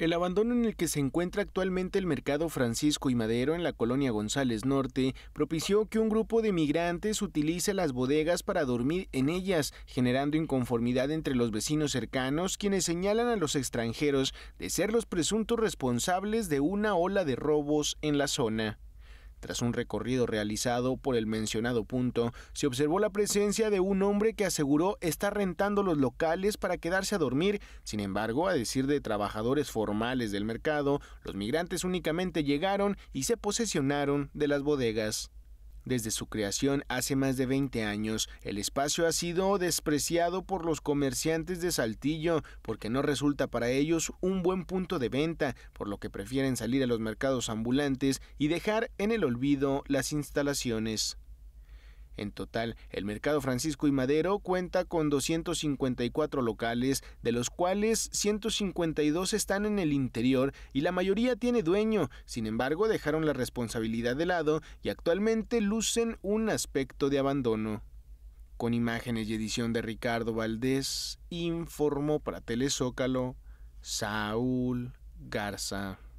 El abandono en el que se encuentra actualmente el mercado Francisco y Madero en la colonia González Norte propició que un grupo de migrantes utilice las bodegas para dormir en ellas, generando inconformidad entre los vecinos cercanos quienes señalan a los extranjeros de ser los presuntos responsables de una ola de robos en la zona. Tras un recorrido realizado por el mencionado punto, se observó la presencia de un hombre que aseguró estar rentando los locales para quedarse a dormir. Sin embargo, a decir de trabajadores formales del mercado, los migrantes únicamente llegaron y se posesionaron de las bodegas. Desde su creación hace más de 20 años, el espacio ha sido despreciado por los comerciantes de Saltillo porque no resulta para ellos un buen punto de venta, por lo que prefieren salir a los mercados ambulantes y dejar en el olvido las instalaciones. En total, el mercado Francisco y Madero cuenta con 254 locales, de los cuales 152 están en el interior y la mayoría tiene dueño. Sin embargo, dejaron la responsabilidad de lado y actualmente lucen un aspecto de abandono. Con imágenes y edición de Ricardo Valdés, informó para Telezócalo Saúl Garza.